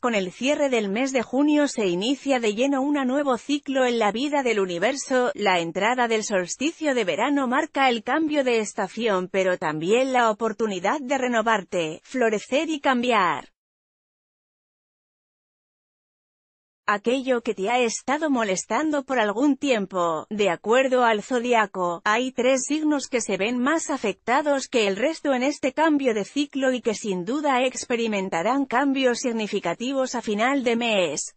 con el cierre del mes de junio se inicia de lleno un nuevo ciclo en la vida del universo, la entrada del solsticio de verano marca el cambio de estación pero también la oportunidad de renovarte, florecer y cambiar. aquello que te ha estado molestando por algún tiempo. De acuerdo al zodiaco, hay tres signos que se ven más afectados que el resto en este cambio de ciclo y que sin duda experimentarán cambios significativos a final de mes.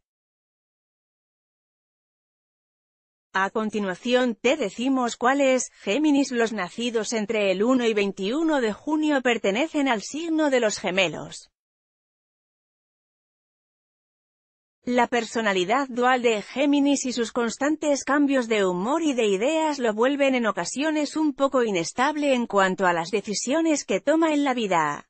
A continuación te decimos cuáles, Géminis los nacidos entre el 1 y 21 de junio pertenecen al signo de los gemelos. La personalidad dual de Géminis y sus constantes cambios de humor y de ideas lo vuelven en ocasiones un poco inestable en cuanto a las decisiones que toma en la vida.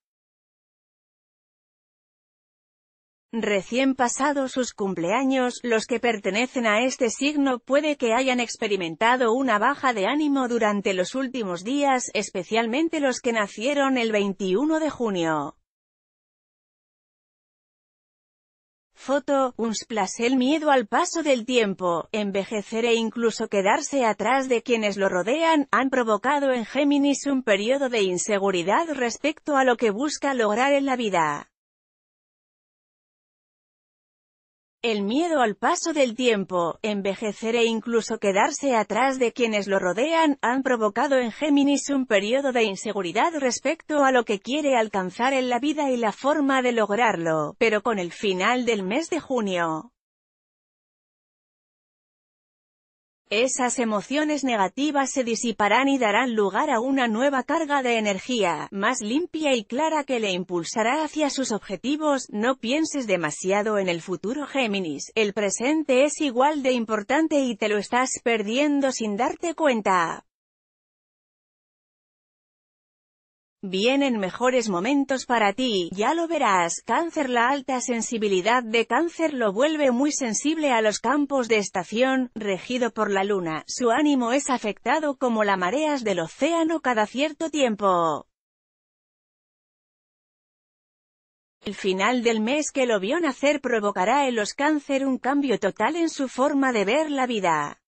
Recién pasados sus cumpleaños, los que pertenecen a este signo puede que hayan experimentado una baja de ánimo durante los últimos días, especialmente los que nacieron el 21 de junio. Foto, splash El miedo al paso del tiempo, envejecer e incluso quedarse atrás de quienes lo rodean, han provocado en Géminis un periodo de inseguridad respecto a lo que busca lograr en la vida. El miedo al paso del tiempo, envejecer e incluso quedarse atrás de quienes lo rodean, han provocado en Géminis un periodo de inseguridad respecto a lo que quiere alcanzar en la vida y la forma de lograrlo, pero con el final del mes de junio, Esas emociones negativas se disiparán y darán lugar a una nueva carga de energía, más limpia y clara que le impulsará hacia sus objetivos. No pienses demasiado en el futuro Géminis, el presente es igual de importante y te lo estás perdiendo sin darte cuenta. Vienen mejores momentos para ti, ya lo verás. Cáncer La alta sensibilidad de cáncer lo vuelve muy sensible a los campos de estación, regido por la luna. Su ánimo es afectado como las mareas del océano cada cierto tiempo. El final del mes que lo vio nacer provocará en los cáncer un cambio total en su forma de ver la vida.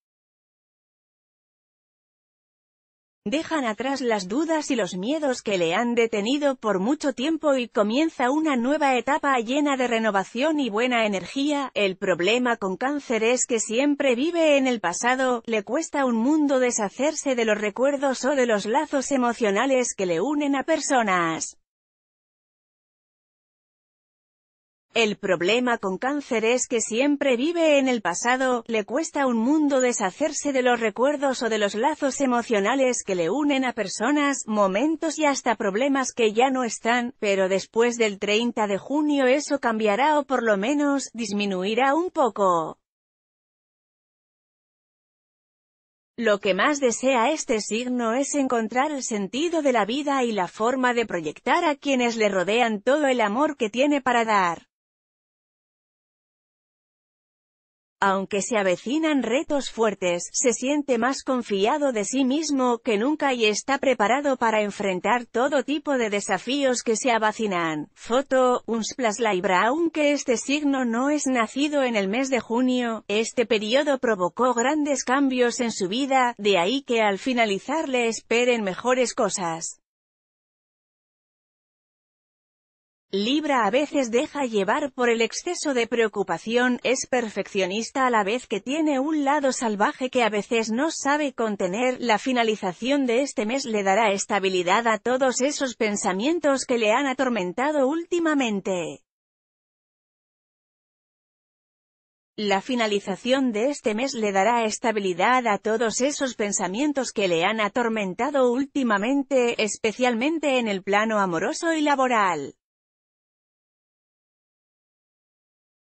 Dejan atrás las dudas y los miedos que le han detenido por mucho tiempo y comienza una nueva etapa llena de renovación y buena energía. El problema con cáncer es que siempre vive en el pasado, le cuesta un mundo deshacerse de los recuerdos o de los lazos emocionales que le unen a personas El problema con cáncer es que siempre vive en el pasado, le cuesta un mundo deshacerse de los recuerdos o de los lazos emocionales que le unen a personas, momentos y hasta problemas que ya no están, pero después del 30 de junio eso cambiará o por lo menos, disminuirá un poco. Lo que más desea este signo es encontrar el sentido de la vida y la forma de proyectar a quienes le rodean todo el amor que tiene para dar. Aunque se avecinan retos fuertes, se siente más confiado de sí mismo que nunca y está preparado para enfrentar todo tipo de desafíos que se avecinan. Foto, Libra Aunque este signo no es nacido en el mes de junio, este periodo provocó grandes cambios en su vida, de ahí que al finalizar le esperen mejores cosas. Libra a veces deja llevar por el exceso de preocupación, es perfeccionista a la vez que tiene un lado salvaje que a veces no sabe contener, la finalización de este mes le dará estabilidad a todos esos pensamientos que le han atormentado últimamente. La finalización de este mes le dará estabilidad a todos esos pensamientos que le han atormentado últimamente, especialmente en el plano amoroso y laboral.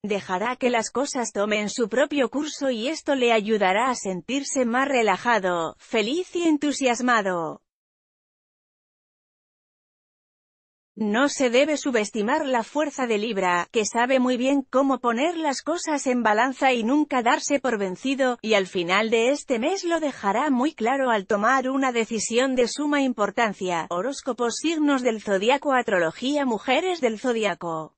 Dejará que las cosas tomen su propio curso y esto le ayudará a sentirse más relajado, feliz y entusiasmado. No se debe subestimar la fuerza de Libra, que sabe muy bien cómo poner las cosas en balanza y nunca darse por vencido, y al final de este mes lo dejará muy claro al tomar una decisión de suma importancia. Horóscopos signos del zodiaco Astrología Mujeres del zodiaco